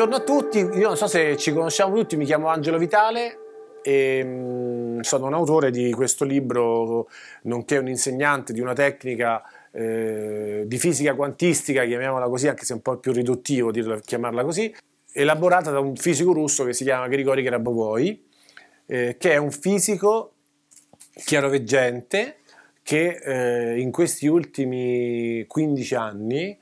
Buongiorno a tutti, io non so se ci conosciamo tutti, mi chiamo Angelo Vitale e mm, sono un autore di questo libro, nonché un insegnante di una tecnica eh, di fisica quantistica, chiamiamola così, anche se è un po' più riduttivo dirla, chiamarla così, elaborata da un fisico russo che si chiama Grigori Grabovoi, eh, che è un fisico chiaroveggente che eh, in questi ultimi 15 anni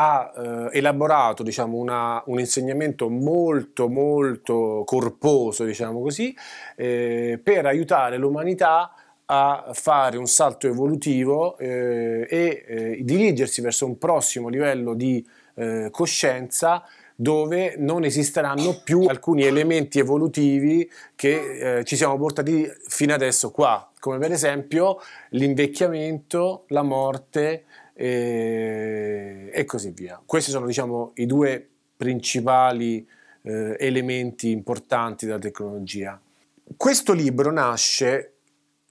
ha eh, elaborato diciamo, una, un insegnamento molto molto corposo diciamo così, eh, per aiutare l'umanità a fare un salto evolutivo eh, e eh, dirigersi verso un prossimo livello di eh, coscienza dove non esisteranno più alcuni elementi evolutivi che eh, ci siamo portati fino adesso qua, come per esempio l'invecchiamento, la morte, e, ehm, e così via. Questi sono diciamo, i due principali eh, elementi importanti della tecnologia. Questo libro nasce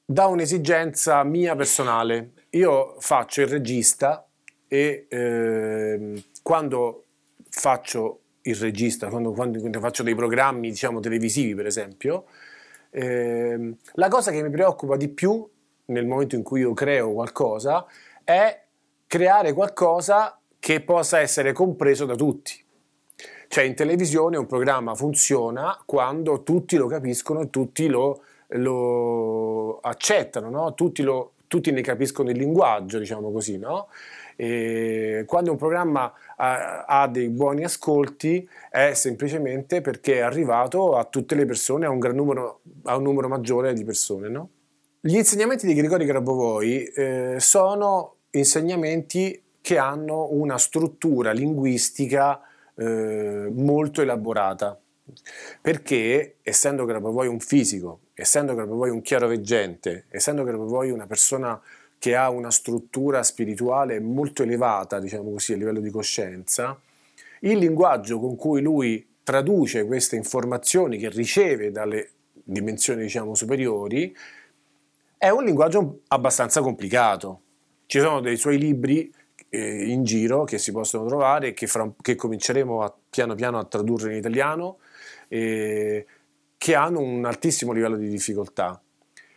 da un'esigenza mia personale. Io faccio il regista e eh, quando faccio il regista, quando, quando, quando, faccio dei programmi diciamo, televisivi per esempio, eh, la cosa che mi preoccupa di più nel momento in cui io creo qualcosa è creare qualcosa che possa essere compreso da tutti. Cioè in televisione un programma funziona quando tutti lo capiscono e tutti lo, lo accettano, no? tutti, lo, tutti, ne capiscono il linguaggio, diciamo così. No? quando un programma ha, ha, dei buoni ascolti è semplicemente perché è arrivato a tutte le persone, a un, gran numero, a un numero maggiore di persone. No? Gli insegnamenti di Grigori Grabovoi eh, sono insegnamenti che hanno una struttura linguistica eh, molto elaborata. Perché, essendo che Grabovoi un fisico, essendo Grabovoi un chiaroveggente, essendo Grabovoi una persona che ha una struttura spirituale molto elevata, diciamo così, a livello di coscienza, il linguaggio con cui lui traduce queste informazioni che riceve dalle dimensioni, diciamo, superiori, è un linguaggio abbastanza complicato ci sono dei suoi libri eh, in giro che si possono trovare che, fra, che cominceremo a, piano piano a tradurre in italiano, eh, che hanno un altissimo livello di difficoltà.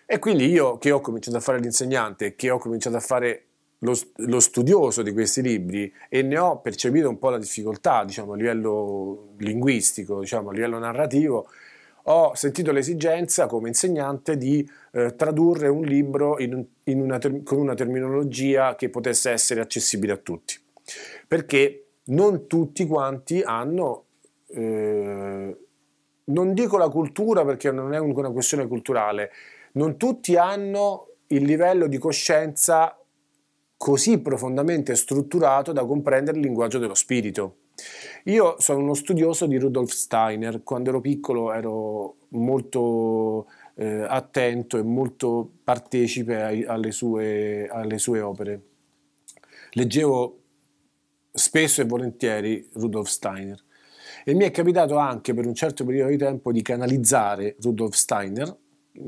E quindi io che ho cominciato a fare l'insegnante, che ho cominciato a fare lo, lo, studioso di questi libri e ne ho percepito un po' la difficoltà, diciamo, a livello linguistico, diciamo, a livello narrativo, ho sentito l'esigenza come insegnante di eh, tradurre un libro in, in una con una terminologia che potesse essere accessibile a tutti, perché non tutti quanti hanno, eh, non dico la cultura perché non è una questione culturale, non tutti hanno il livello di coscienza così profondamente strutturato da comprendere il linguaggio dello spirito. Io sono uno studioso di Rudolf Steiner, quando ero piccolo ero molto eh, attento e molto partecipe ai, alle, sue, alle sue opere. Leggevo spesso e volentieri Rudolf Steiner e mi è capitato anche per un certo periodo di tempo di canalizzare Rudolf Steiner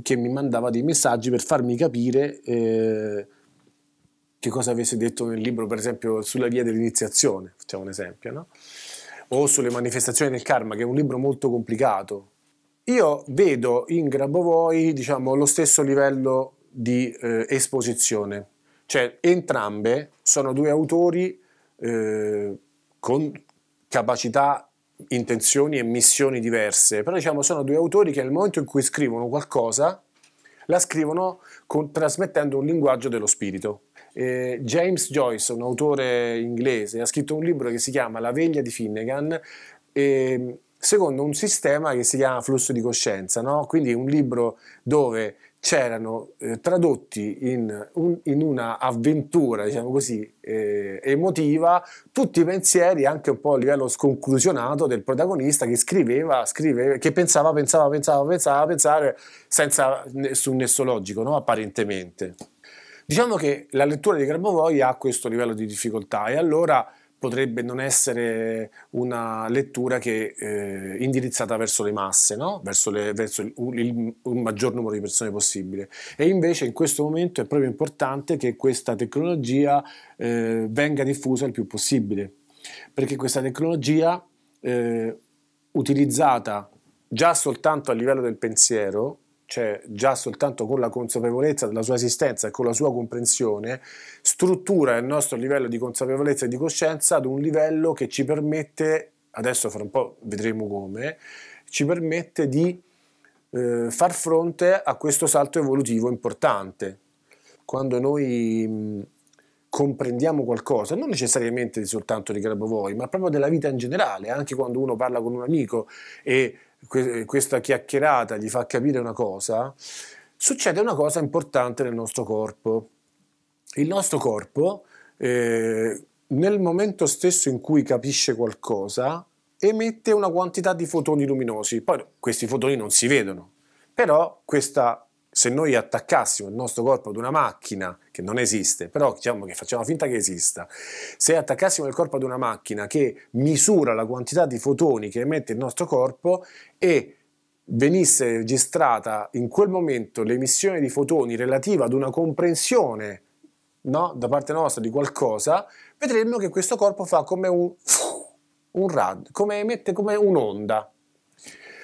che mi mandava dei messaggi per farmi capire eh, che cosa avesse detto nel libro, per esempio, sulla via dell'iniziazione, facciamo un esempio, no? o sulle manifestazioni del karma, che è un libro molto complicato. Io vedo in Grabovoi diciamo, lo stesso livello di eh, esposizione, cioè entrambe sono due autori eh, con capacità, intenzioni e missioni diverse, però diciamo, sono due autori che nel momento in cui scrivono qualcosa, la scrivono con, trasmettendo un linguaggio dello spirito. Eh, James Joyce, un autore inglese, ha scritto un libro che si chiama La veglia di Finnegan, eh, secondo un sistema che si chiama flusso di coscienza, no? quindi un libro dove c'erano eh, tradotti in, un, in una avventura, diciamo così, eh, emotiva, tutti i pensieri, anche un po' a livello sconclusionato del protagonista che scriveva, scriveva che pensava, pensava, pensava, pensava, pensava, senza nessun nesso logico, no? apparentemente. Diciamo che la lettura di Grabovoi ha questo livello di difficoltà e allora potrebbe non essere una lettura che eh, indirizzata verso le masse, no? verso, le, verso il, il, il, maggior numero di persone possibile. E invece in questo momento è proprio importante che questa tecnologia eh, venga diffusa il più possibile, perché questa tecnologia eh, utilizzata già soltanto a livello del pensiero cioè già soltanto con la consapevolezza della sua esistenza e con la sua comprensione, struttura il nostro livello di consapevolezza e di coscienza ad un livello che ci permette, adesso fra un po' vedremo come, ci permette di eh, far fronte a questo salto evolutivo importante. Quando noi mh, comprendiamo qualcosa, non necessariamente soltanto di Grabovoi, ma proprio della vita in generale, anche quando uno parla con un amico e que- questa chiacchierata gli fa capire una cosa, succede una cosa importante nel nostro corpo. Il nostro corpo, eh, nel momento stesso in cui capisce qualcosa, emette una quantità di fotoni luminosi. Poi questi fotoni non si vedono, però questa se noi attaccassimo il nostro corpo ad una macchina che non esiste, però diciamo che facciamo finta che esista, se attaccassimo il corpo ad una macchina che misura la quantità di fotoni che emette il nostro corpo e venisse registrata in quel momento l'emissione di fotoni relativa ad una comprensione no, da parte nostra di qualcosa, vedremmo che questo corpo fa come un, un rad, come emette come un'onda,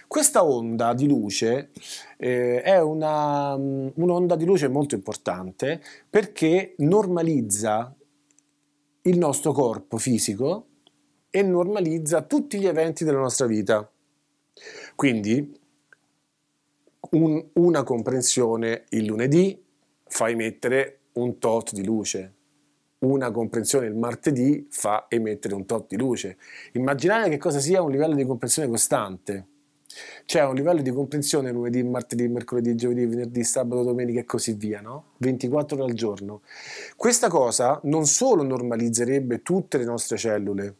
questa onda di luce eh, è una, mm, un'onda di luce molto importante perché normalizza il nostro corpo fisico e normalizza tutti gli eventi della nostra vita. Quindi un, una comprensione il lunedì fa emettere un tot di luce, una comprensione il martedì fa emettere un tot di luce. Immaginate che cosa sia un livello di comprensione costante c'è un livello di comprensione lunedì, martedì, mercoledì, giovedì, venerdì, sabato, domenica e così via, no? 24 ore al giorno. Questa cosa non solo normalizzerebbe tutte le nostre cellule,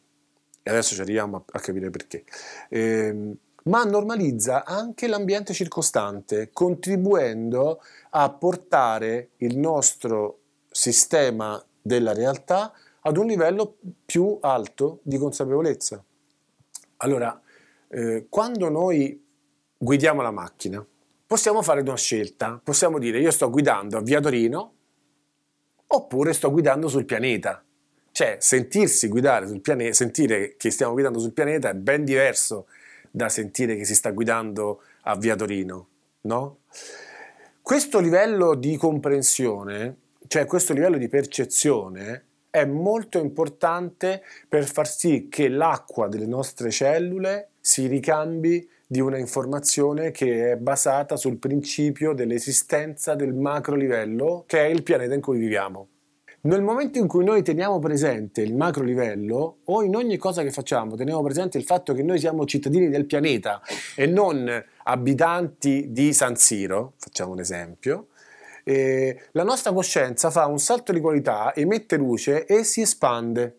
e adesso ci arriviamo a, capire perché, ehm, ma normalizza anche l'ambiente circostante, contribuendo a portare il nostro sistema della realtà ad un livello più alto di consapevolezza. Allora, eh, quando noi guidiamo la macchina, possiamo fare una scelta, possiamo dire io sto guidando a Via Torino oppure sto guidando sul pianeta. Cioè, sentirsi guidare sul pianeta, sentire che stiamo guidando sul pianeta è ben diverso da sentire che si sta guidando a Via Torino, no? Questo livello di comprensione, cioè questo livello di percezione, è molto importante per far sì che l'acqua delle nostre cellule si ricambi di una informazione che è basata sul principio dell'esistenza del macro livello, che è il pianeta in cui viviamo. Nel momento in cui noi teniamo presente il macro livello, o in ogni cosa che facciamo, teniamo presente il fatto che noi siamo cittadini del pianeta e non abitanti di San Siro, facciamo un esempio, eh, la nostra coscienza fa un salto di qualità, emette luce e si espande.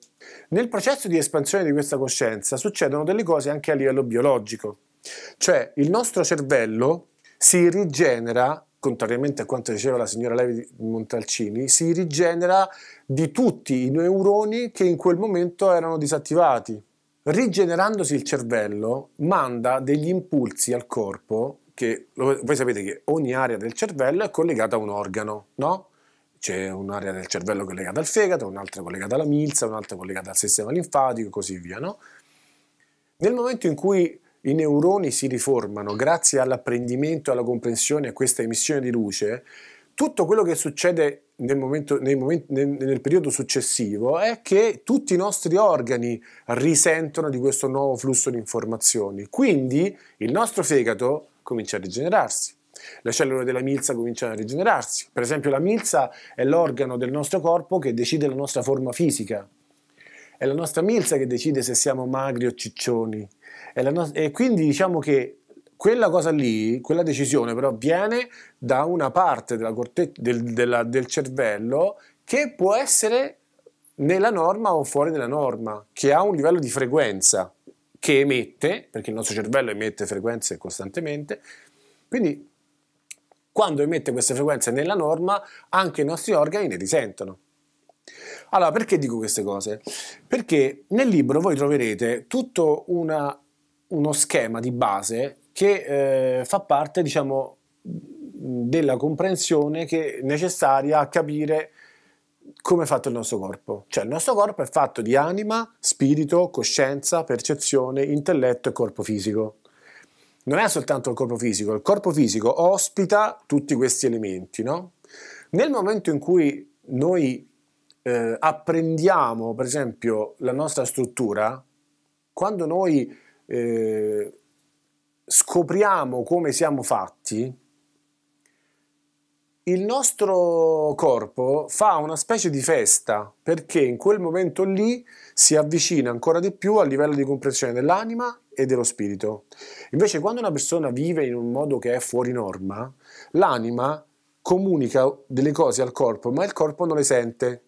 Nel processo di espansione di questa coscienza succedono delle cose anche a livello biologico, cioè il nostro cervello si rigenera, contrariamente a quanto diceva la signora Levi Montalcini, si rigenera di tutti i neuroni che in quel momento erano disattivati. Rigenerandosi il cervello manda degli impulsi al corpo che voi sapete che ogni area del cervello è collegata a un organo, no? c'è un'area del cervello collegata al fegato, un'altra collegata alla milza, un'altra collegata al sistema linfatico e così via. No? Nel momento in cui i neuroni si riformano grazie all'apprendimento, alla comprensione e a questa emissione di luce, tutto quello che succede nel, momento, momenti, nel, nel, periodo successivo è che tutti i nostri organi risentono di questo nuovo flusso di informazioni. Quindi il nostro fegato comincia a rigenerarsi, le cellule della milza cominciano a rigenerarsi. Per esempio la milza è l'organo del nostro corpo che decide la nostra forma fisica. È la nostra milza che decide se siamo magri o ciccioni. No- e quindi diciamo che quella cosa lì, quella decisione però viene da una parte della corte- del, della, del cervello che può essere nella norma o fuori dalla norma, che ha un livello di frequenza che emette, perché il nostro cervello emette frequenze costantemente. Quindi quando emette queste frequenze nella norma, anche i nostri organi ne risentono. Allora, perché dico queste cose? Perché nel libro voi troverete tutto una, uno schema di base che eh, fa parte, diciamo, della comprensione che è necessaria a capire come è fatto il nostro corpo. Cioè il nostro corpo è fatto di anima, spirito, coscienza, percezione, intelletto e corpo fisico non è soltanto il corpo fisico, il corpo fisico ospita tutti questi elementi, no? Nel momento in cui noi eh, apprendiamo, per esempio, la nostra struttura, quando noi eh, scopriamo come siamo fatti, il nostro corpo fa una specie di festa perché in quel momento lì si avvicina ancora di più al livello di comprensione dell'anima e dello spirito. Invece quando una persona vive in un modo che è fuori norma, l'anima comunica delle cose al corpo, ma il corpo non le sente,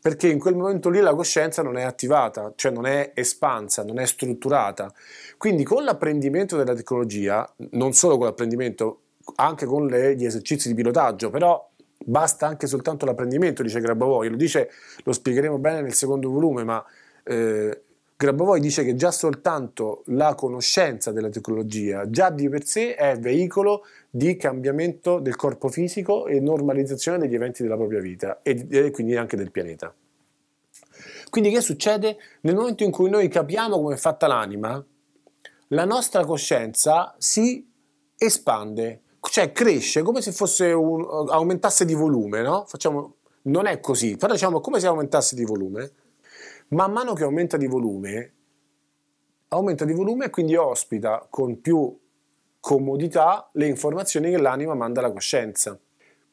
perché in quel momento lì la coscienza non è attivata, cioè non è espansa, non è strutturata. Quindi con l'apprendimento della tecnologia, non solo con l'apprendimento, anche con le, gli esercizi di pilotaggio, però basta anche soltanto l'apprendimento, dice Grabovoi, lo dice, lo spiegheremo bene nel secondo volume, ma eh, Grabovoi dice che già soltanto la conoscenza della tecnologia già di per sé è veicolo di cambiamento del corpo fisico e normalizzazione degli eventi della propria vita e, quindi anche del pianeta. Quindi che succede? Nel momento in cui noi capiamo come è fatta l'anima, la nostra coscienza si espande, cioè cresce come se un, aumentasse di volume, no? Facciamo, non è così, però diciamo come se aumentasse di volume Man mano che aumenta di volume, aumenta di volume e quindi ospita con più comodità le informazioni che l'anima manda alla coscienza.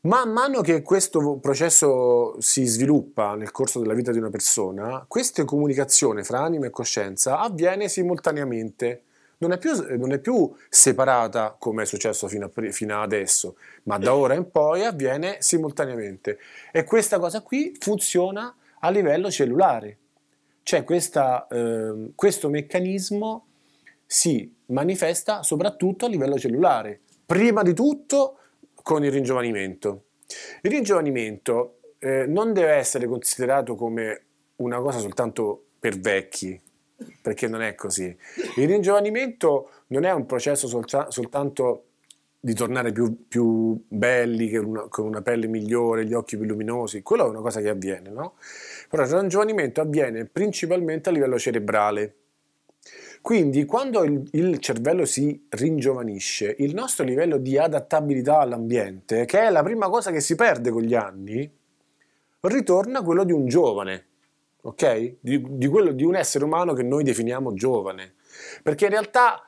Man mano che questo processo si sviluppa nel corso della vita di una persona, questa comunicazione fra anima e coscienza avviene simultaneamente. Non è, più, non è più, separata come è successo fino, a, fino adesso, ma da ora in poi avviene simultaneamente. E questa cosa qui funziona a livello cellulare c'è cioè, questa, eh, questo meccanismo si manifesta soprattutto a livello cellulare, prima di tutto con il ringiovanimento. Il ringiovanimento eh, non deve essere considerato come una cosa soltanto per vecchi, perché non è così. Il ringiovanimento non è un processo solta- soltanto di tornare più, più belli, una, con una pelle migliore, gli occhi più luminosi, quello è una cosa che avviene, no? Ora, il ringiovanimento avviene principalmente a livello cerebrale. Quindi, quando il, il, cervello si ringiovanisce, il nostro livello di adattabilità all'ambiente, che è la prima cosa che si perde con gli anni, ritorna quello di un giovane, ok? Di, di quello di un essere umano che noi definiamo giovane. Perché in realtà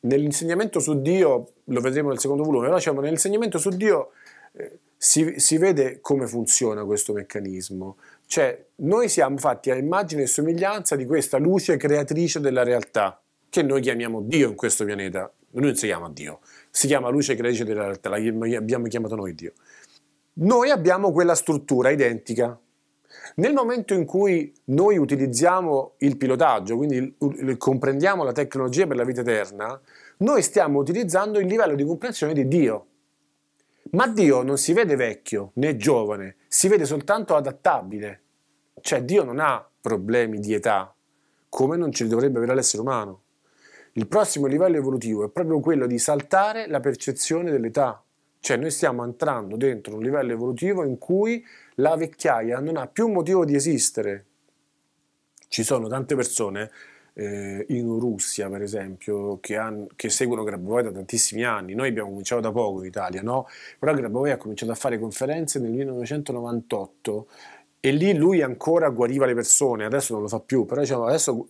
nell'insegnamento su Dio, lo vedremo nel secondo volume, però cioè, nell'insegnamento su Dio eh, si, si vede come funziona questo meccanismo. Cioè, noi siamo fatti a immagine e somiglianza di questa luce creatrice della realtà, che noi chiamiamo Dio in questo pianeta. Noi non si chiama Dio, si chiama luce creatrice della realtà, l'abbiamo chiamato noi Dio. Noi abbiamo quella struttura identica. Nel momento in cui noi utilizziamo il pilotaggio, quindi comprendiamo la tecnologia per la vita eterna, noi stiamo utilizzando il livello di comprensione di Dio. Ma Dio non si vede vecchio né giovane, si vede soltanto adattabile. Cioè Dio non ha problemi di età, come non ce li dovrebbe avere l'essere umano. Il prossimo livello evolutivo è proprio quello di saltare la percezione dell'età. Cioè noi stiamo entrando dentro un livello evolutivo in cui la vecchiaia non ha più motivo di esistere. Ci sono tante persone eh, in Russia, per esempio, che, han, che seguono Grabovoi da tantissimi anni. Noi abbiamo cominciato da poco in Italia, no? Però Grabovoi ha cominciato a fare conferenze nel 1998 e lì lui ancora guariva le persone, adesso non lo fa più, però, diciamo, adesso,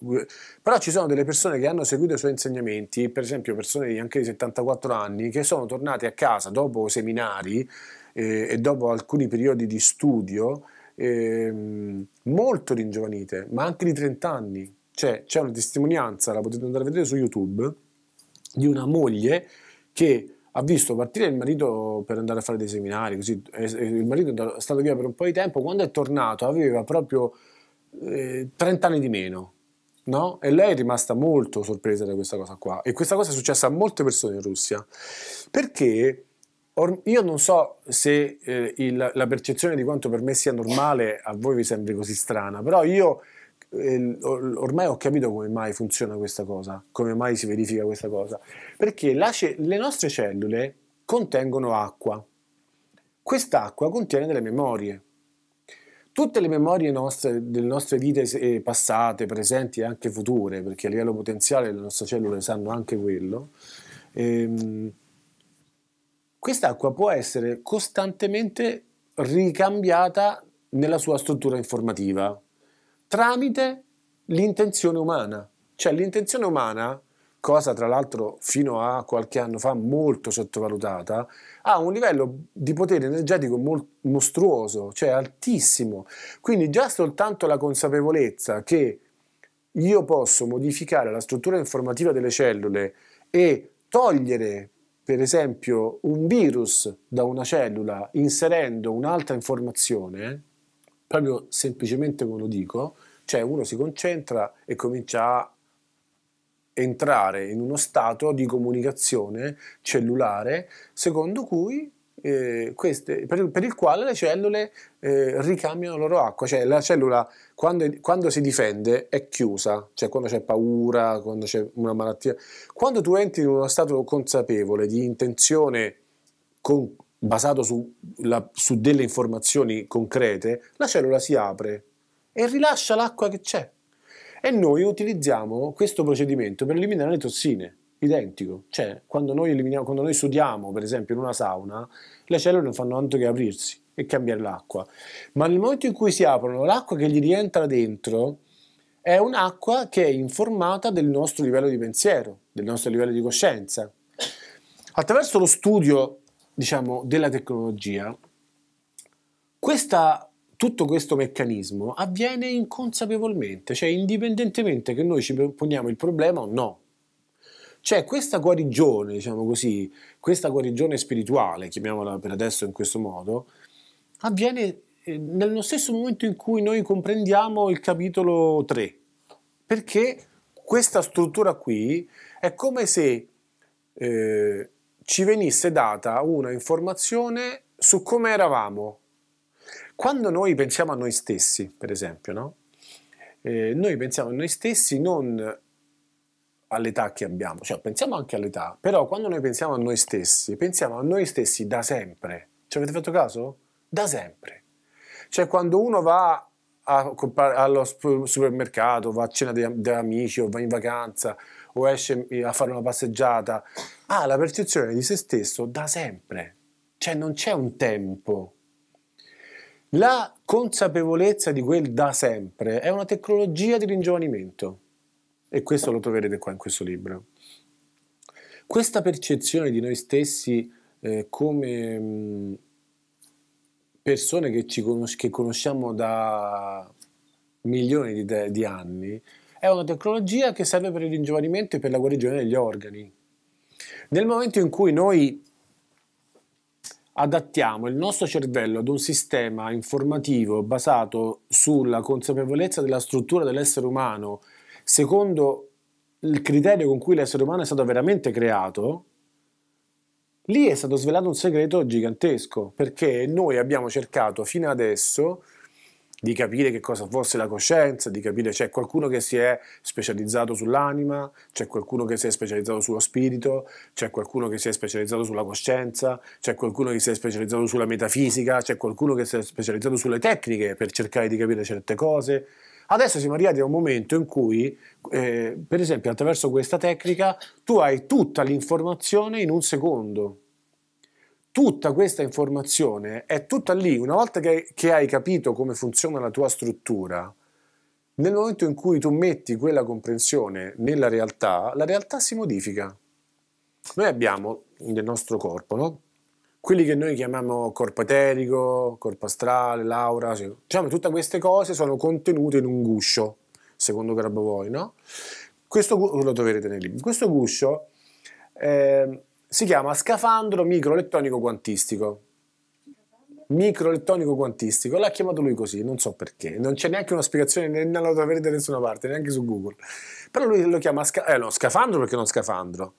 però, ci sono delle persone che hanno seguito i suoi insegnamenti, per esempio persone anche di 74 anni, che sono tornate a casa dopo seminari eh, e dopo alcuni periodi di studio eh, molto ringiovanite, ma anche di 30 anni, cioè, c'è una testimonianza, la potete andare a vedere su YouTube, di una moglie che ha visto partire il marito per andare a fare dei seminari, così, il marito è stato via per un po' di tempo, quando è tornato aveva proprio eh, 30 anni di meno, no? E lei è rimasta molto sorpresa da questa cosa qua, e questa cosa è successa a molte persone in Russia, perché io non so se eh, il, la percezione di quanto per me sia normale a voi vi sembri così strana, però io eh, ormai ho capito come mai funziona questa cosa, come mai si verifica questa cosa, perché ce- le nostre cellule contengono acqua. Quest'acqua contiene delle memorie. Tutte le memorie nostre, delle nostre vite eh, passate, presenti e anche future, perché a livello potenziale le nostre cellule sanno anche quello, ehm, quest'acqua può essere costantemente ricambiata nella sua struttura informativa, tramite l'intenzione umana. Cioè l'intenzione umana, cosa tra l'altro fino a qualche anno fa molto sottovalutata, ha un livello di potere energetico mostruoso, cioè altissimo. Quindi già soltanto la consapevolezza che io posso modificare la struttura informativa delle cellule e togliere per esempio un virus da una cellula inserendo un'altra informazione, proprio semplicemente come lo dico, cioè uno si concentra e comincia a entrare in uno stato di comunicazione cellulare secondo cui eh, queste, per, per, il quale le cellule eh, ricambiano la loro acqua, cioè la cellula quando, quando, si difende è chiusa, cioè quando c'è paura, quando c'è una malattia. Quando tu entri in uno stato consapevole di intenzione con, basato su, la, su delle informazioni concrete, la cellula si apre e rilascia l'acqua che c'è. E noi utilizziamo questo procedimento per eliminare le tossine identico. Cioè, quando noi, eliminiamo, quando noi sudiamo, per esempio, in una sauna, le cellule non fanno altro che aprirsi e cambiare l'acqua. Ma nel momento in cui si aprono, l'acqua che gli rientra dentro è un'acqua che è informata del nostro livello di pensiero, del nostro livello di coscienza. Attraverso lo studio diciamo, della tecnologia, questa, tutto questo meccanismo avviene inconsapevolmente, cioè indipendentemente che noi ci poniamo il problema o no. Cioè questa guarigione, diciamo così, questa guarigione spirituale, chiamiamola per adesso in questo modo, avviene eh, nello stesso momento in cui noi comprendiamo il capitolo 3, perché questa struttura qui è come se eh, ci venisse data una informazione su come eravamo. Quando noi pensiamo a noi stessi, per esempio, no? eh, noi pensiamo a noi stessi non all'età che abbiamo, cioè pensiamo anche all'età, però quando noi pensiamo a noi stessi, pensiamo a noi stessi da sempre. Ci avete fatto caso? Da sempre. Cioè quando uno va a, allo supermercato, va a cena degli amici o va in vacanza, o esce eh, a fare una passeggiata, ha la percezione di se stesso da sempre, cioè non c'è un tempo. La consapevolezza di quel da sempre è una tecnologia di ringiovanimento e questo lo troverete qua in questo libro. Questa percezione di noi stessi eh, come mm, persone che, conos- che, conosciamo da milioni di, de- di anni è una tecnologia che serve per il ringiovanimento e per la guarigione degli organi. Nel momento in cui noi adattiamo il nostro cervello ad un sistema informativo basato sulla consapevolezza della struttura dell'essere umano, secondo il criterio con cui l'essere umano è stato veramente creato, lì è stato svelato un segreto gigantesco, perché noi abbiamo cercato fino adesso di capire che cosa fosse la coscienza, di capire c'è qualcuno che si è specializzato sull'anima, c'è qualcuno che si è specializzato sullo spirito, c'è qualcuno che si è specializzato sulla coscienza, c'è qualcuno che si è specializzato sulla metafisica, c'è qualcuno che si è specializzato sulle tecniche per cercare di capire certe cose. Adesso siamo arrivati a un momento in cui, eh, per esempio, attraverso questa tecnica tu hai tutta l'informazione in un secondo tutta questa informazione è tutta lì. Una volta che, che, hai capito come funziona la tua struttura, nel momento in cui tu metti quella comprensione nella realtà, la realtà si modifica. Noi abbiamo nel nostro corpo, no? Quelli che noi chiamiamo corpo eterico, corpo astrale, l'aura, cioè, diciamo tutte queste cose sono contenute in un guscio, secondo Grabovoi, no? Questo lo troverete nei libri. Questo guscio eh, si chiama scafandro microelettronico quantistico. Microelettronico quantistico, l'ha chiamato lui così, non so perché, non c'è neanche una spiegazione, non la troverete da nessuna parte, neanche su Google. Però lui lo chiama sca- eh, no, scafandro perché non scafandro.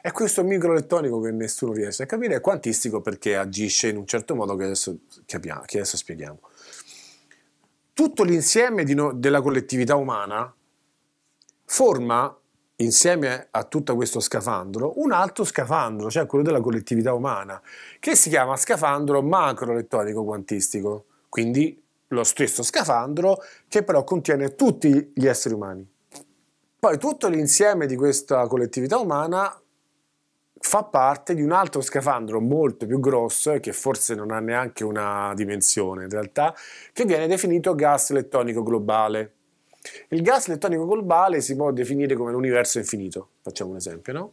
È questo microelettronico che nessuno riesce a capire, è quantistico perché agisce in un certo modo che adesso, capiamo, che adesso spieghiamo. Tutto l'insieme no, della collettività umana forma insieme a tutto questo scafandro un altro scafandro, cioè quello della collettività umana, che si chiama scafandro macroelettronico quantistico, quindi lo stesso scafandro che però contiene tutti gli esseri umani. Poi tutto l'insieme di questa collettività umana fa parte di un altro scafandro molto più grosso e che forse non ha neanche una dimensione in realtà, che viene definito gas elettronico globale il gas elettronico globale si può definire come l'universo infinito, facciamo un esempio, no?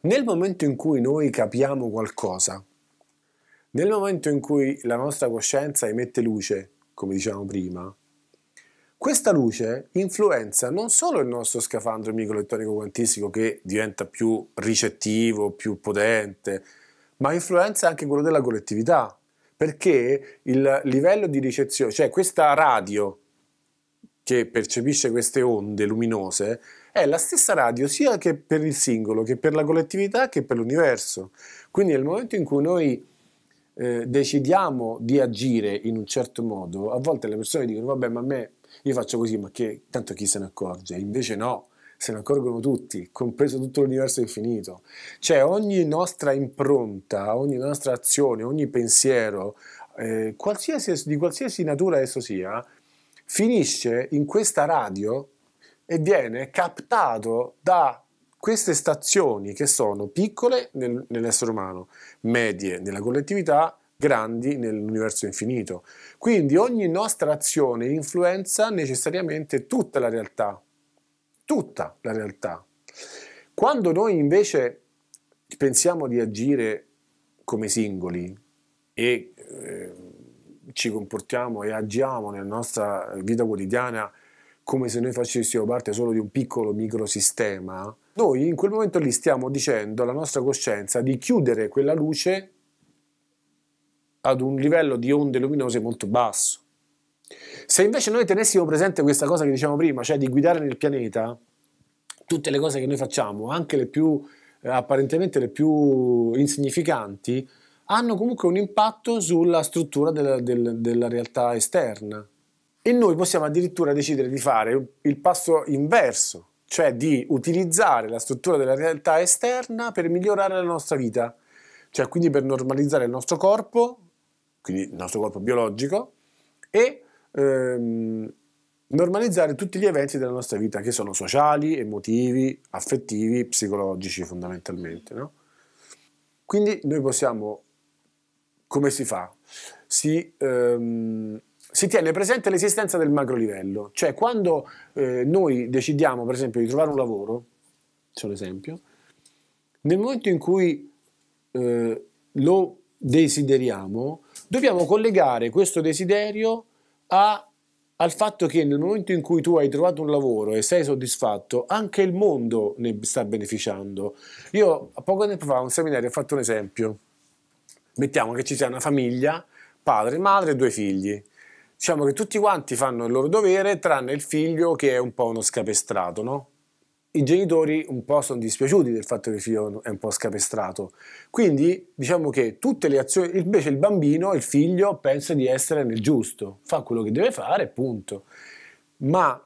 Nel momento in cui noi capiamo qualcosa, nel momento in cui la nostra coscienza emette luce, come dicevamo prima, questa luce influenza non solo il nostro scafandro microelettronico quantistico che diventa più ricettivo, più potente, ma influenza anche quello della collettività, perché il livello di ricezione, cioè questa radio che percepisce queste onde luminose è la stessa radio sia che per il singolo, che per la collettività, che per l'universo. Quindi nel momento in cui noi eh, decidiamo di agire in un certo modo, a volte le persone dicono vabbè ma a me io faccio così, ma che tanto chi se ne accorge? Invece no, se ne accorgono tutti, compreso tutto l'universo infinito. Cioè ogni nostra impronta, ogni nostra azione, ogni pensiero, eh, qualsiasi, di qualsiasi natura esso sia, finisce in questa radio e viene captato da queste stazioni che sono piccole nel, nell'essere umano, medie nella collettività, grandi nell'universo infinito. Quindi ogni nostra azione influenza necessariamente tutta la realtà, tutta la realtà. Quando noi invece pensiamo di agire come singoli e eh, ci comportiamo e agiamo nella nostra vita quotidiana come se noi facessimo parte solo di un piccolo microsistema, noi in quel momento lì stiamo dicendo alla nostra coscienza di chiudere quella luce ad un livello di onde luminose molto basso. Se invece noi tenessimo presente questa cosa che dicevamo prima, cioè di guidare nel pianeta, tutte le cose che noi facciamo, anche le più eh, apparentemente le più insignificanti, hanno comunque un impatto sulla struttura della, del, della realtà esterna. E noi possiamo addirittura decidere di fare il passo inverso, cioè di utilizzare la struttura della realtà esterna per migliorare la nostra vita, cioè quindi per normalizzare il nostro corpo, quindi il nostro corpo biologico, e ehm, normalizzare tutti gli eventi della nostra vita, che sono sociali, emotivi, affettivi, psicologici fondamentalmente. No? Quindi noi possiamo come si fa? Si, ehm, si tiene presente l'esistenza del macro livello, cioè quando eh, noi decidiamo per esempio di trovare un lavoro, faccio l'esempio, nel momento in cui eh, lo desideriamo, dobbiamo collegare questo desiderio a, al fatto che nel momento in cui tu hai trovato un lavoro e sei soddisfatto, anche il mondo ne sta beneficiando. Io poco tempo fa a un seminario ho fatto un esempio mettiamo che ci sia una famiglia, padre, madre e due figli. Diciamo che tutti quanti fanno il loro dovere, tranne il figlio che è un po' uno scapestrato, no? I genitori un po' sono dispiaciuti del fatto che il figlio è un po' scapestrato. Quindi diciamo che tutte le azioni, invece il bambino, il figlio, pensa di essere nel giusto, fa quello che deve fare, punto. Ma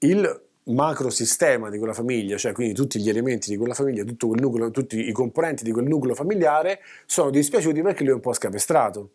il macrosistema di quella famiglia, cioè quindi tutti gli elementi di quella famiglia, quel nucleo, tutti i componenti di quel nucleo familiare sono dispiaciuti perché lui è un po' scapestrato.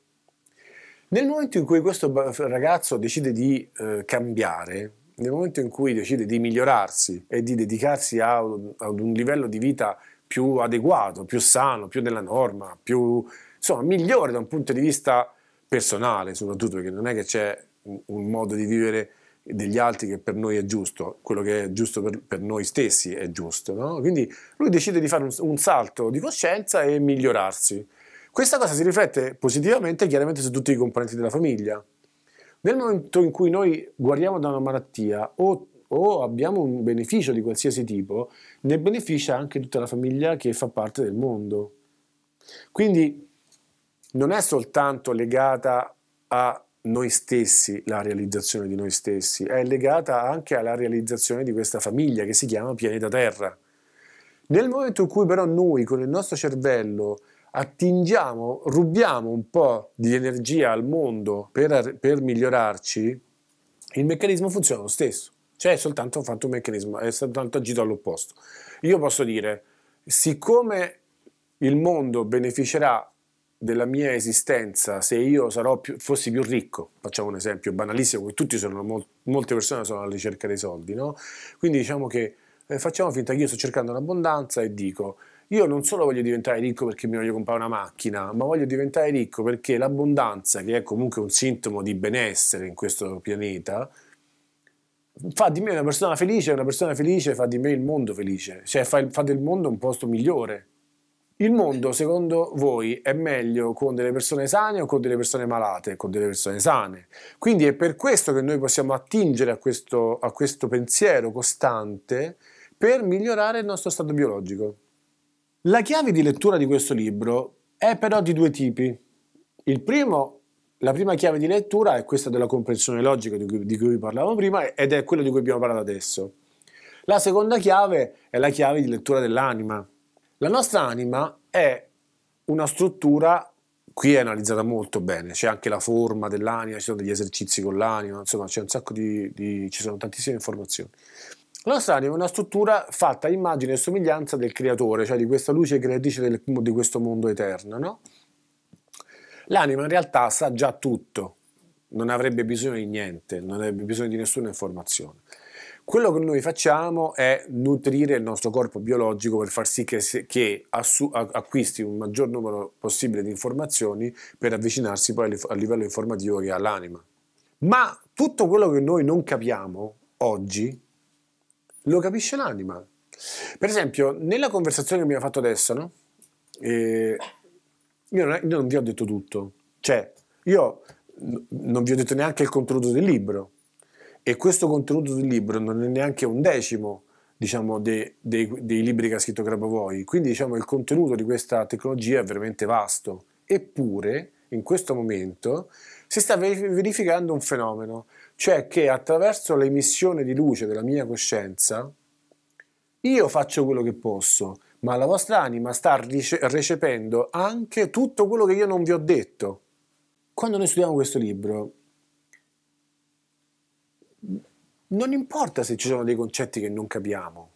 Nel momento in cui questo ragazzo decide di eh, cambiare, nel momento in cui decide di migliorarsi e di dedicarsi a, ad un livello di vita più adeguato, più sano, più della norma, più insomma migliore da un punto di vista personale, soprattutto perché non è che c'è un, un modo di vivere degli altri che per noi è giusto, quello che è giusto per, per noi stessi è giusto. No? Quindi lui decide di fare un, un, salto di coscienza e migliorarsi. Questa cosa si riflette positivamente chiaramente su tutti i componenti della famiglia. Nel momento in cui noi guariamo da una malattia o, o abbiamo un beneficio di qualsiasi tipo, ne beneficia anche tutta la famiglia che fa parte del mondo. Quindi non è soltanto legata a noi stessi, la realizzazione di noi stessi, è legata anche alla realizzazione di questa famiglia che si chiama pianeta Terra. Nel momento in cui però noi con il nostro cervello attingiamo, rubiamo un po' di energia al mondo per, per migliorarci, il meccanismo funziona lo stesso, cioè è soltanto fatto un meccanismo, è soltanto agito all'opposto. Io posso dire, siccome il mondo beneficerà della mia esistenza se io più, fossi più ricco, facciamo un esempio banalissimo, che tutti sono, mol, molte persone sono alla ricerca dei soldi, no? Quindi diciamo che eh, facciamo finta che io sto cercando l'abbondanza e dico io non solo voglio diventare ricco perché mi voglio comprare una macchina, ma voglio diventare ricco perché l'abbondanza, che è comunque un sintomo di benessere in questo pianeta, fa di me una persona felice, una persona felice fa di me il mondo felice, cioè fa, fa del mondo un posto migliore. Il mondo, secondo voi, è meglio con delle persone sane o con delle persone malate? Con delle persone sane. Quindi è per questo che noi possiamo attingere a questo, a questo pensiero costante per migliorare il nostro stato biologico. La chiave di lettura di questo libro è però di due tipi. Primo, la prima chiave di lettura è questa della comprensione logica di cui, di cui parlavamo prima ed è quella di cui abbiamo parlato adesso. La seconda chiave è la chiave di lettura dell'anima, la nostra anima è una struttura, qui è analizzata molto bene, c'è anche la forma dell'anima, ci sono degli esercizi con l'anima, insomma c'è un sacco di, di, ci sono tantissime informazioni. La nostra anima è una struttura fatta a immagine e somiglianza del creatore, cioè di questa luce creatrice del, di questo mondo eterno, no? L'anima in realtà sa già tutto, non avrebbe bisogno di niente, non avrebbe bisogno di nessuna informazione. Quello che noi facciamo è nutrire il nostro corpo biologico per far sì che, che assu- acquisti un maggior numero possibile di informazioni per avvicinarsi poi al livello informativo che ha l'anima. Ma tutto quello che noi non capiamo oggi lo capisce l'anima. Per esempio, nella conversazione che mi ha fatto adesso, no? eh, io, non è, io non vi ho detto tutto, cioè io non vi ho detto neanche il contenuto del libro e questo contenuto del libro non è neanche un decimo diciamo, dei, dei, dei libri che ha scritto Grabovoi, quindi diciamo, il contenuto di questa tecnologia è veramente vasto, eppure in questo momento si sta verificando un fenomeno, cioè che attraverso l'emissione di luce della mia coscienza io faccio quello che posso, ma la vostra anima sta recependo anche tutto quello che io non vi ho detto. Quando noi studiamo questo libro, non importa se ci sono dei concetti che non capiamo,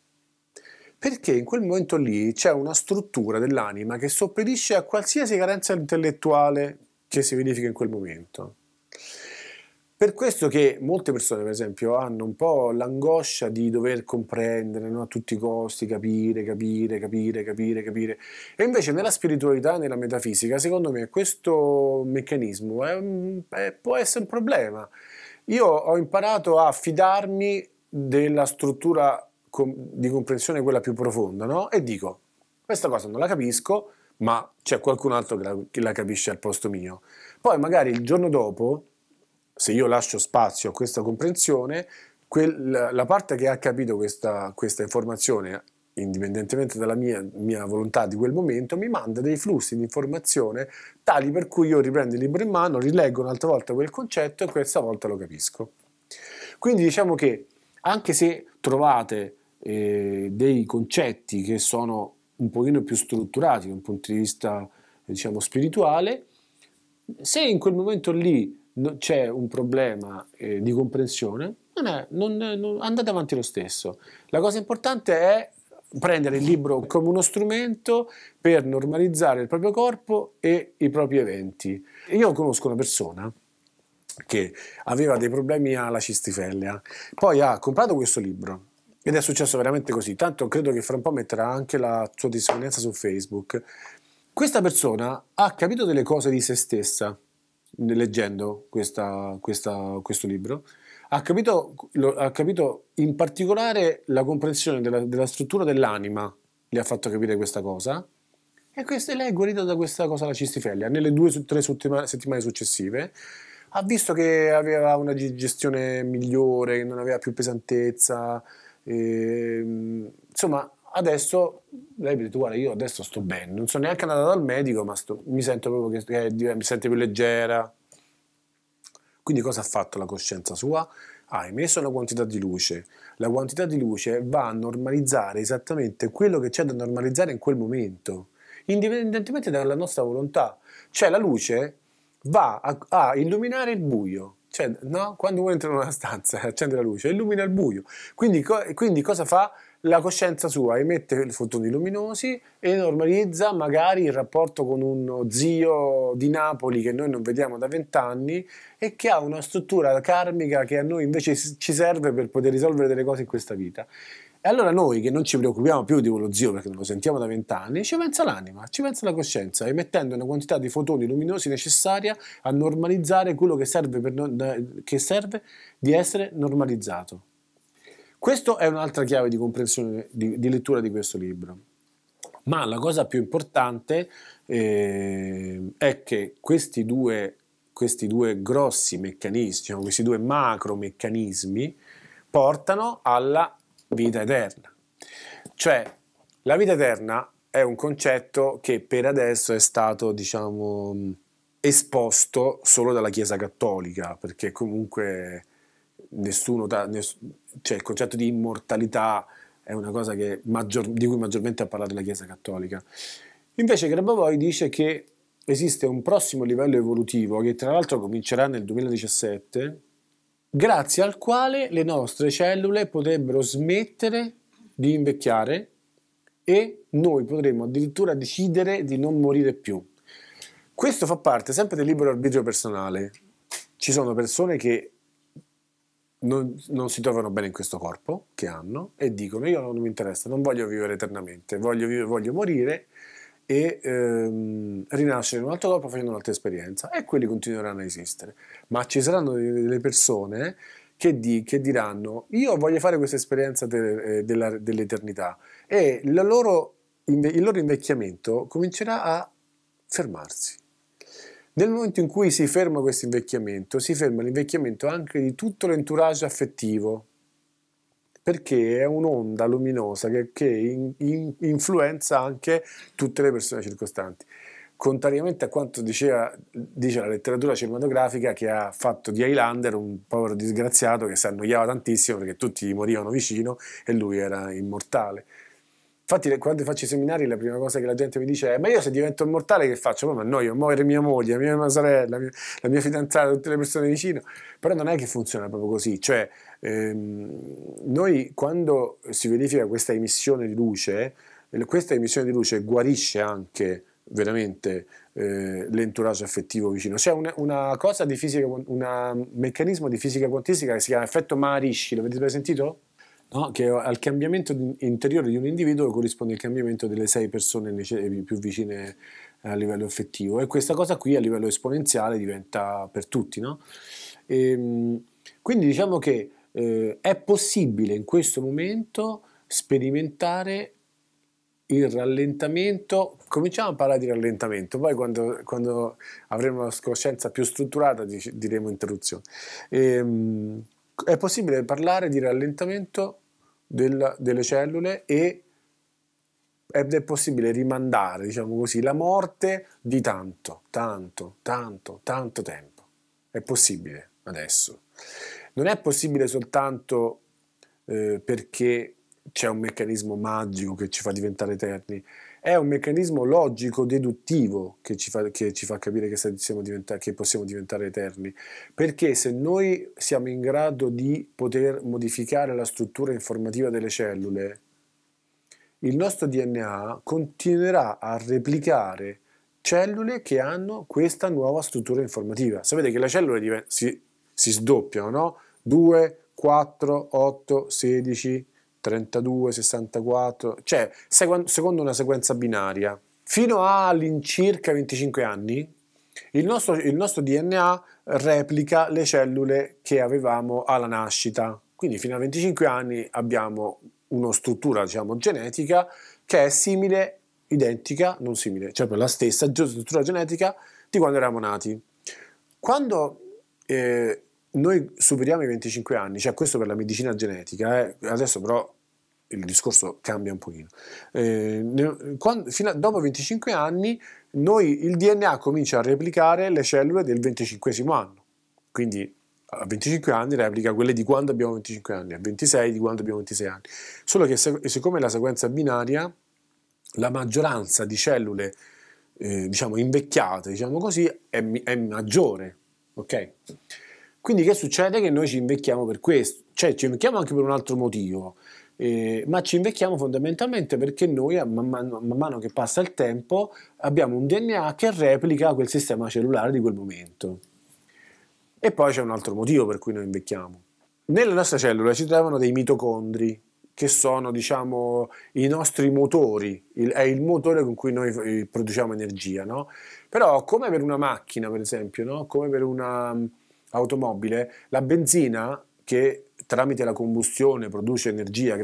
perché in quel momento lì c'è una struttura dell'anima che soppedisce a qualsiasi carenza intellettuale che si verifica in quel momento. Per questo che molte persone, per esempio, hanno un po' l'angoscia di dover comprendere no? a tutti i costi, capire, capire, capire, capire, capire. E invece nella spiritualità, e nella metafisica, secondo me questo meccanismo è, è, può essere un problema io ho imparato a fidarmi della struttura di comprensione quella più profonda, no? E dico, questa cosa non la capisco, ma c'è qualcun altro che la, che la, capisce al posto mio. Poi magari il giorno dopo, se io lascio spazio a questa comprensione, quel, la parte che ha capito questa, questa informazione indipendentemente dalla mia, mia, volontà di quel momento, mi manda dei flussi di informazione tali per cui io riprendo il libro in mano, rileggo un'altra volta quel concetto e questa volta lo capisco. Quindi diciamo che anche se trovate eh, dei concetti che sono un pochino più strutturati da un punto di vista eh, diciamo spirituale, se in quel momento lì c'è un problema eh, di comprensione, non è, non, non, andate avanti lo stesso. La cosa importante è prendere il libro come uno strumento per normalizzare il proprio corpo e i propri eventi. Io conosco una persona che aveva dei problemi alla cistifellea, poi ha comprato questo libro ed è successo veramente così, tanto credo che fra un po' metterà anche la sua testimonianza su Facebook. Questa persona ha capito delle cose di se stessa leggendo questa, questa, questo libro ha capito, lo, ha capito in particolare la comprensione della, della struttura dell'anima, gli ha fatto capire questa cosa, e questa, lei è guarita da questa cosa la cistifellia. Nelle due o tre settimane, successive ha visto che aveva una digestione migliore, che non aveva più pesantezza, e, ehm, insomma adesso lei mi ha detto guarda io adesso sto bene, non sono neanche andata dal medico ma sto, mi sento proprio che eh, mi sento più leggera, quindi cosa ha fatto la coscienza sua? Ah, ha emesso una quantità di luce. La quantità di luce va a normalizzare esattamente quello che c'è da normalizzare in quel momento, indipendentemente dalla nostra volontà. Cioè la luce va a, a illuminare il buio. Cioè, no? quando uno entra in una stanza e accende la luce, illumina il buio. Quindi, co- quindi cosa fa? la coscienza sua emette fotoni luminosi e normalizza magari il rapporto con uno zio di Napoli che noi non vediamo da vent'anni e che ha una struttura karmica che a noi invece ci serve per poter risolvere delle cose in questa vita. E allora noi che non ci preoccupiamo più di quello zio perché non lo sentiamo da vent'anni, ci pensa l'anima, ci pensa la coscienza, emettendo una quantità di fotoni luminosi necessaria a normalizzare quello che serve, per, che serve di essere normalizzato. Questa è un'altra chiave di comprensione, di, di lettura di questo libro. Ma la cosa più importante eh, è che questi due, questi due grossi meccanismi, diciamo, questi due macro meccanismi, portano alla vita eterna. Cioè, la vita eterna è un concetto che per adesso è stato, diciamo, esposto solo dalla Chiesa Cattolica, perché comunque nessuno, ness- cioè il concetto di immortalità è una cosa maggior- di cui maggiormente ha parlato la Chiesa Cattolica. Invece Grabovoi dice che esiste un prossimo livello evolutivo che tra l'altro comincerà nel 2017, grazie al quale le nostre cellule potrebbero smettere di invecchiare e noi potremmo addirittura decidere di non morire più. Questo fa parte sempre del libero arbitrio personale. Ci sono persone che non, non, si trovano bene in questo corpo che hanno e dicono io non mi interessa, non voglio vivere eternamente, voglio, vivere, voglio morire e ehm, rinascere in un altro corpo facendo un'altra esperienza e quelli continueranno a esistere. Ma ci saranno delle persone che, di, che diranno io voglio fare questa esperienza de, eh, de, dell'eternità e loro, il loro invecchiamento comincerà a fermarsi nel momento in cui si ferma questo invecchiamento, si ferma l'invecchiamento anche di tutto l'entourage affettivo, perché è un'onda luminosa che, che in, in, influenza anche tutte le persone circostanti. Contrariamente a quanto diceva, dice la letteratura cinematografica che ha fatto di Highlander un povero disgraziato che si annoiava tantissimo perché tutti gli morivano vicino e lui era immortale. Infatti, quando faccio i seminari, la prima cosa che la gente mi dice è: Ma io se divento immortale, che faccio? Ma no, io muore mia moglie, mia, sorella, mia, la mia fidanzata, tutte le persone vicino. Però non è che funziona proprio così. Cioè, ehm, noi quando si verifica questa emissione di luce, eh, questa emissione di luce guarisce anche veramente eh, l'entourage affettivo vicino. C'è un, una cosa di fisica, un meccanismo di fisica quantistica che si chiama effetto Maharishi, l'avete mai sentito? no? che al cambiamento interiore di un individuo corrisponde il cambiamento delle sei persone eh, più vicine a livello effettivo e questa cosa qui a livello esponenziale diventa per tutti. No? E, ehm, quindi diciamo che eh, è possibile in questo momento sperimentare il rallentamento, cominciamo a parlare di rallentamento, poi quando, quando avremo una coscienza più strutturata diremo interruzione. E, ehm, è possibile parlare di rallentamento del, delle cellule e, ed è possibile rimandare, diciamo così, la morte di tanto, tanto, tanto, tanto tempo. È possibile adesso. Non è possibile soltanto eh, perché c'è un meccanismo magico che ci fa diventare eterni, è un meccanismo logico, deduttivo, che ci fa, che ci fa capire che, che possiamo diventare eterni. Perché se noi siamo in grado di poter modificare la struttura informativa delle cellule, il nostro DNA continuerà a replicare cellule che hanno questa nuova struttura informativa. Sapete che le cellule si, si sdoppiano, no? 2, 4, 8, 16, 32, 64, cioè secondo una sequenza binaria. Fino all'incirca 25 anni il nostro, il nostro DNA replica le cellule che avevamo alla nascita. Quindi fino a 25 anni abbiamo una struttura diciamo, genetica che è simile, identica, non simile, cioè per la stessa struttura genetica di quando eravamo nati. Quando eh, noi superiamo i 25 anni, cioè questo per la medicina genetica, eh, adesso però il discorso cambia un pochino. Eh, quando, a, dopo 25 anni noi, il DNA comincia a replicare le cellule del 25 anno, quindi a 25 anni replica quelle di quando abbiamo 25 anni, a 26 di quando abbiamo 26 anni. Solo che siccome la sequenza è binaria, la maggioranza di cellule eh, diciamo invecchiate, diciamo così, è, è maggiore, ok? Quindi che succede? Che noi ci invecchiamo per questo, cioè ci invecchiamo anche per un altro motivo, eh, ma ci invecchiamo fondamentalmente perché noi man mano, man mano che passa il tempo abbiamo un DNA che replica quel sistema cellulare di quel momento. E poi c'è un altro motivo per cui noi invecchiamo. Nella nostra cellula ci trovano dei mitocondri, che sono diciamo, i nostri motori, il, è il motore con cui noi eh, produciamo energia, no? Però come per una macchina, per esempio, no? come per un'automobile, mm, la benzina che tramite la combustione produce energia,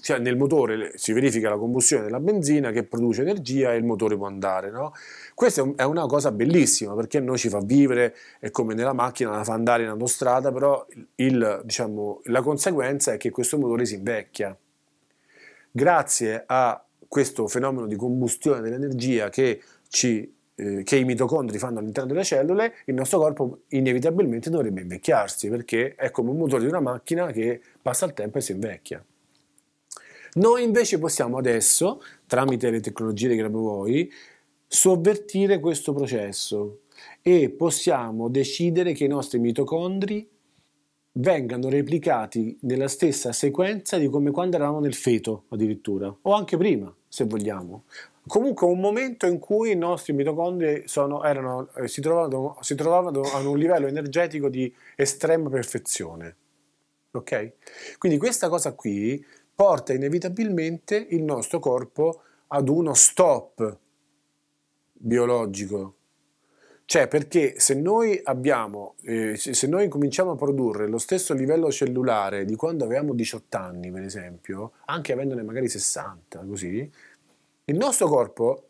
cioè nel motore si verifica la combustione della benzina che produce energia e il motore può andare. No? Questa è una cosa bellissima perché noi ci fa vivere, è come nella macchina la fa andare in autostrada, però il, diciamo, la conseguenza è che questo motore si invecchia. Grazie a questo fenomeno di combustione dell'energia che ci eh, che i mitocondri fanno all'interno delle cellule, il nostro corpo inevitabilmente dovrebbe invecchiarsi perché è come un motore di una macchina che passa il tempo e si invecchia. Noi invece possiamo adesso, tramite le tecnologie che abbiamo voi, sovvertire questo processo e possiamo decidere che i nostri mitocondri vengano replicati nella stessa sequenza di come quando eravamo nel feto addirittura, o anche prima se vogliamo. Comunque un momento in cui i nostri mitocondri sono, erano, eh, si, trovavano, si trovavano ad un livello energetico di estrema perfezione. Ok? Quindi questa cosa qui porta inevitabilmente il nostro corpo ad uno stop biologico. Cioè, perché se noi abbiamo, eh, se noi cominciamo a produrre lo stesso livello cellulare di quando avevamo 18 anni, per esempio, anche avendone magari 60, così, il nostro corpo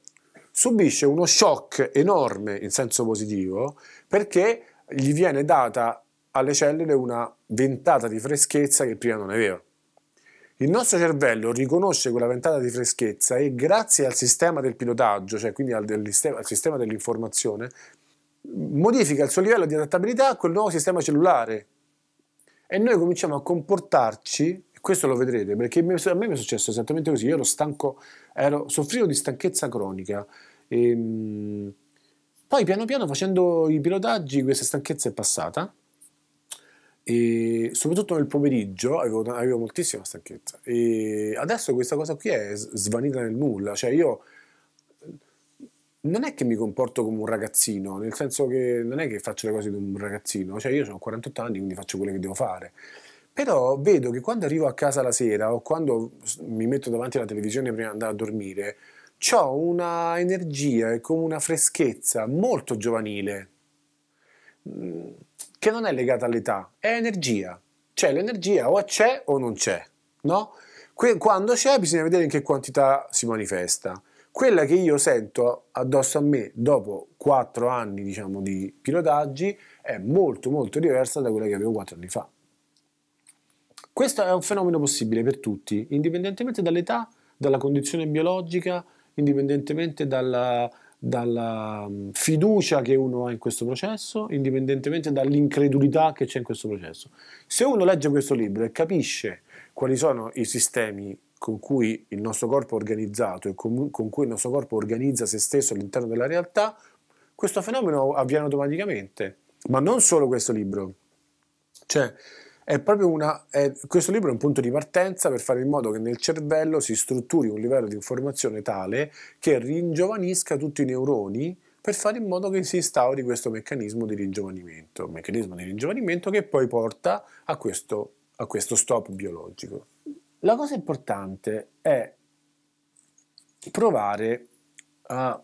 subisce uno shock enorme in senso positivo perché gli viene data alle cellule una ventata di freschezza che prima non aveva. Il nostro cervello riconosce quella ventata di freschezza e grazie al sistema del pilotaggio, cioè quindi al, del, al sistema dell'informazione, modifica il suo livello di adattabilità a quel nuovo sistema cellulare e noi cominciamo a comportarci questo lo vedrete perché a me mi è successo esattamente così. Io ero stanco, ero, soffrivo di stanchezza cronica. E, ehm, poi piano piano facendo i pilotaggi questa stanchezza è passata e soprattutto nel pomeriggio avevo, avevo, moltissima stanchezza e adesso questa cosa qui è svanita nel nulla cioè io non è che mi comporto come un ragazzino nel senso che non è che faccio le cose di un ragazzino cioè io ho 48 anni quindi faccio quello che devo fare però vedo che quando arrivo a casa la sera o quando mi metto davanti alla televisione prima di andare a dormire, ho una energia e come una freschezza molto giovanile, mm, che non è legata all'età, è energia. Cioè l'energia o c'è o non c'è, no? quando c'è bisogna vedere in che quantità si manifesta. Quella che io sento addosso a me dopo quattro anni diciamo, di pilotaggi è molto molto diversa da quella che avevo quattro anni fa. Questo è un fenomeno possibile per tutti, indipendentemente dall'età, dalla condizione biologica, indipendentemente dalla, dalla mm, fiducia che uno ha in questo processo, indipendentemente dall'incredulità che c'è in questo processo. Se uno legge questo libro e capisce quali sono i sistemi con cui il nostro corpo è organizzato e con, cui il nostro corpo organizza se stesso all'interno della realtà, questo fenomeno avviene automaticamente. Ma non solo questo libro. Cioè, è proprio una, è, questo libro è un punto di partenza per fare in modo che nel cervello si strutturi un livello di informazione tale che ringiovanisca tutti i neuroni per fare in modo che si instauri questo meccanismo di ringiovanimento, un meccanismo di ringiovanimento che poi porta a questo, a questo stop biologico. La cosa importante è provare a,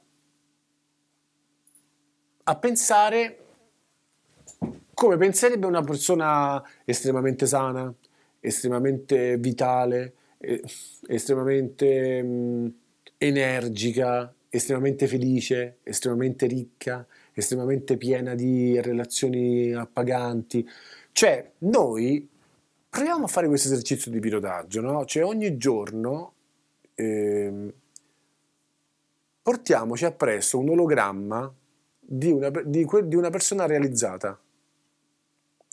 a pensare come penserebbe una persona estremamente sana, estremamente vitale, estremamente mh, mm, energica, estremamente felice, estremamente ricca, estremamente piena di relazioni appaganti. Cioè, noi proviamo a fare questo esercizio di pilotaggio, no? Cioè, ogni giorno eh, portiamoci appresso un ologramma di una, di, que- di una persona realizzata.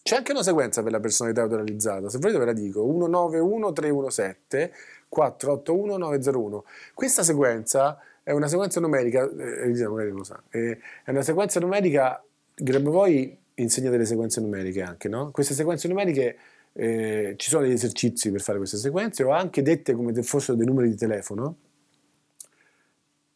C'è anche una sequenza per la personalità autorizzata, se volete ve la dico, 191 191317 481901. Questa sequenza è una sequenza numerica, Elisa eh, eh diciamo, magari lo sa, eh, è una sequenza numerica, Grabovoi insegna delle sequenze numeriche anche, no? Queste sequenze numeriche eh, ci sono degli esercizi per fare queste sequenze, o anche dette come se fossero dei numeri di telefono,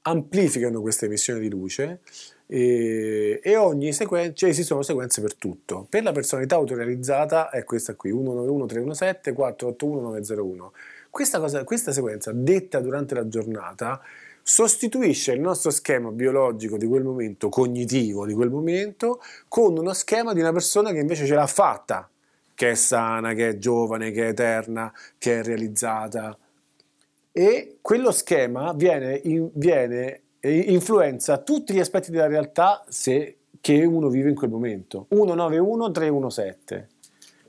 amplificano questa emissione di luce e, e ogni sequenza, cioè esistono sequenze per tutto. Per la personalità autorealizzata è questa qui, 191317 481901. Questa, cosa, questa sequenza detta durante la giornata sostituisce il nostro schema biologico di quel momento, cognitivo di quel momento, con uno schema di una persona che invece ce l'ha fatta, che è sana, che è giovane, che è eterna, che è realizzata, e quello schema viene, in, viene, eh, influenza tutti gli aspetti della realtà se, che uno vive in quel momento. 191 317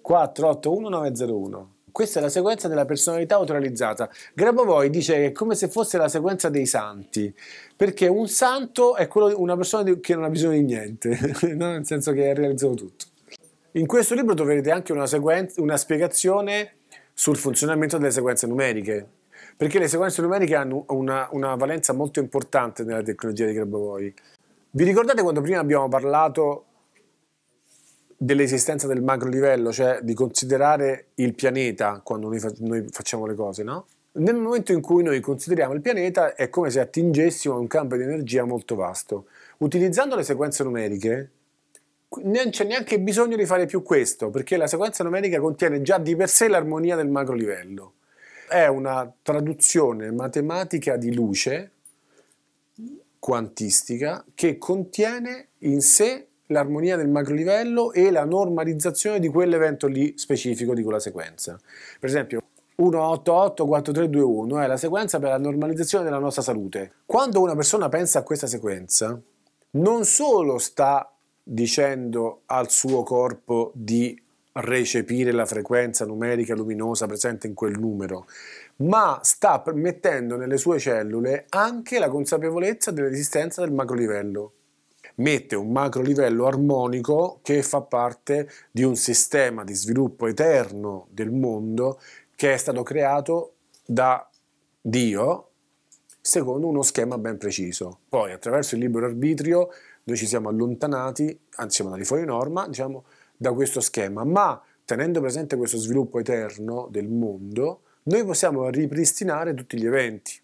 481 901. Questa è la sequenza della personalità autorizzata. Grabovoi dice che è come se fosse la sequenza dei santi, perché un santo è quello, una persona che non ha bisogno di niente, no? nel senso che ha realizzato tutto. In questo libro troverete anche una, sequenza, una spiegazione sul funzionamento delle sequenze numeriche, perché le sequenze numeriche hanno una, una valenza molto importante nella tecnologia di Grabovoi. Vi ricordate quando prima abbiamo parlato dell'esistenza del macro livello, cioè di considerare il pianeta quando noi, noi, facciamo le cose, no? Nel momento in cui noi consideriamo il pianeta è come se attingessimo a un campo di energia molto vasto. Utilizzando le sequenze numeriche non c'è neanche bisogno di fare più questo, perché la sequenza numerica contiene già di per sé l'armonia del macro livello è una traduzione matematica di luce quantistica che contiene in sé l'armonia del macro livello e la normalizzazione di quell'evento lì specifico di quella sequenza. Per esempio 1884321 è la sequenza per la normalizzazione della nostra salute. Quando una persona pensa a questa sequenza, non solo sta dicendo al suo corpo di recepire la frequenza numerica luminosa presente in quel numero, ma sta mettendo nelle sue cellule anche la consapevolezza dell'esistenza del macrolivello. Mette un macrolivello armonico che fa parte di un sistema di sviluppo eterno del mondo che è stato creato da Dio secondo uno schema ben preciso. Poi attraverso il libero arbitrio noi ci siamo allontanati, anzi siamo andati fuori norma, diciamo, da questo schema, ma tenendo presente questo sviluppo eterno del mondo, noi possiamo ripristinare tutti gli eventi.